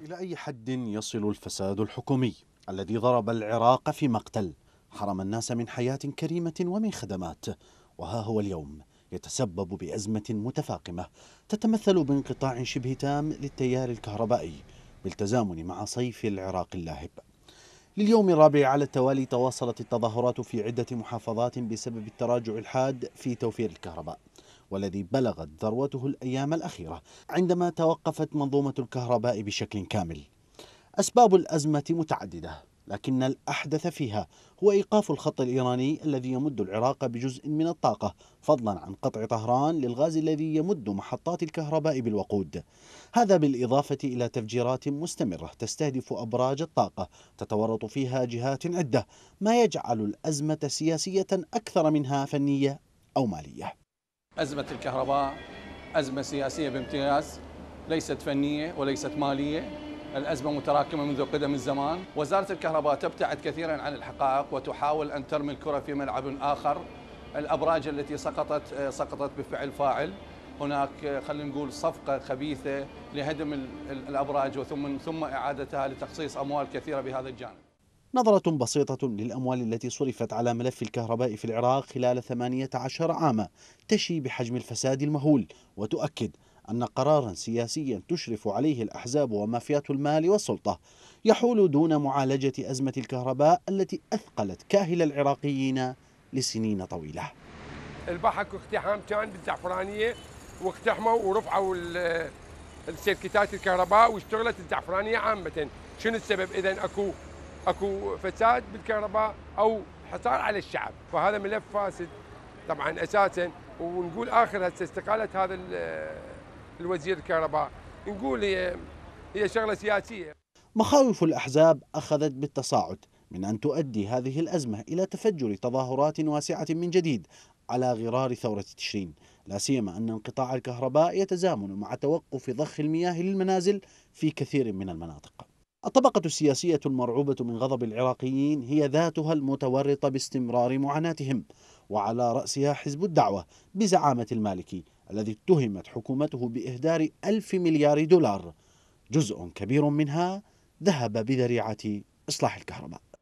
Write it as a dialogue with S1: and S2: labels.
S1: إلى أي حد يصل الفساد الحكومي الذي ضرب العراق في مقتل حرم الناس من حياة كريمة ومن خدمات وها هو اليوم يتسبب بأزمة متفاقمة تتمثل بانقطاع شبه تام للتيار الكهربائي بالتزامن مع صيف العراق اللاهب لليوم الرابع على التوالي تواصلت التظاهرات في عدة محافظات بسبب التراجع الحاد في توفير الكهرباء والذي بلغت ذروته الأيام الأخيرة عندما توقفت منظومة الكهرباء بشكل كامل أسباب الأزمة متعددة لكن الأحدث فيها هو إيقاف الخط الإيراني الذي يمد العراق بجزء من الطاقة فضلا عن قطع طهران للغاز الذي يمد محطات الكهرباء بالوقود هذا بالإضافة إلى تفجيرات مستمرة تستهدف أبراج الطاقة تتورط فيها جهات عدة ما يجعل الأزمة سياسية أكثر منها فنية أو مالية
S2: أزمة الكهرباء أزمة سياسية بامتياز ليست فنية وليست مالية الأزمة متراكمة منذ قدم الزمان وزارة الكهرباء تبتعد كثيرا عن الحقائق وتحاول أن ترمي الكرة في ملعب آخر الأبراج التي سقطت سقطت بفعل فاعل هناك خلينا نقول صفقة خبيثة لهدم الأبراج وثم ثم إعادتها لتخصيص أموال كثيرة بهذا الجانب
S1: نظرة بسيطة للأموال التي صرفت على ملف الكهرباء في العراق خلال 18 عاما تشي بحجم الفساد المهول وتؤكد أن قرارا سياسيا تشرف عليه الأحزاب ومافيات المال والسلطة يحول دون معالجة أزمة الكهرباء التي أثقلت كاهل العراقيين لسنين طويلة
S3: البحكوا اقتحام كان بالزعفرانية واقتحموا ورفعوا السيركتات الكهرباء واشتغلت الزعفرانية عامة شنو السبب إذا أكو اكو فساد بالكهرباء او حصار على الشعب فهذا ملف فاسد طبعا اساسا ونقول اخر هسه استقاله هذا الوزير الكهرباء نقول هي هي شغله سياسيه
S1: مخاوف الاحزاب اخذت بالتصاعد من ان تؤدي هذه الازمه الى تفجر تظاهرات واسعه من جديد على غرار ثوره تشرين، لا سيما ان انقطاع الكهرباء يتزامن مع توقف ضخ المياه للمنازل في كثير من المناطق. الطبقة السياسية المرعوبة من غضب العراقيين هي ذاتها المتورطة باستمرار معاناتهم وعلى رأسها حزب الدعوة بزعامة المالكي الذي اتهمت حكومته بإهدار ألف مليار دولار جزء كبير منها ذهب بذريعة إصلاح الكهرباء